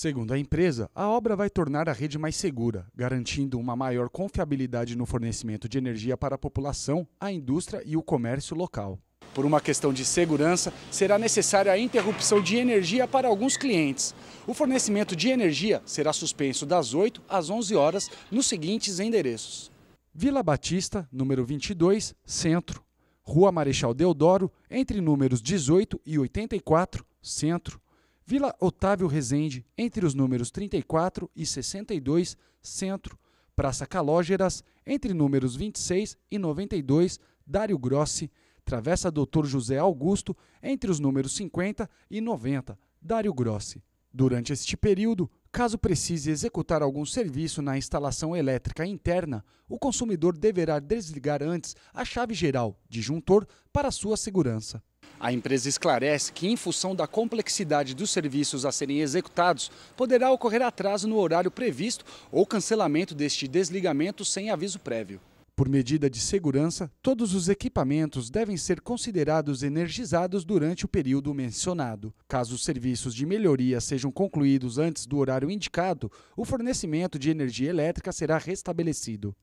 Segundo a empresa, a obra vai tornar a rede mais segura, garantindo uma maior confiabilidade no fornecimento de energia para a população, a indústria e o comércio local. Por uma questão de segurança, será necessária a interrupção de energia para alguns clientes. O fornecimento de energia será suspenso das 8 às 11 horas nos seguintes endereços: Vila Batista, número 22, Centro. Rua Marechal Deodoro, entre números 18 e 84, Centro. Vila Otávio Rezende, entre os números 34 e 62, Centro. Praça Calógeras, entre números 26 e 92, Dário Grossi. Travessa Doutor José Augusto, entre os números 50 e 90, Dário Grossi. Durante este período, caso precise executar algum serviço na instalação elétrica interna, o consumidor deverá desligar antes a chave geral, disjuntor, para sua segurança. A empresa esclarece que, em função da complexidade dos serviços a serem executados, poderá ocorrer atraso no horário previsto ou cancelamento deste desligamento sem aviso prévio. Por medida de segurança, todos os equipamentos devem ser considerados energizados durante o período mencionado. Caso os serviços de melhoria sejam concluídos antes do horário indicado, o fornecimento de energia elétrica será restabelecido.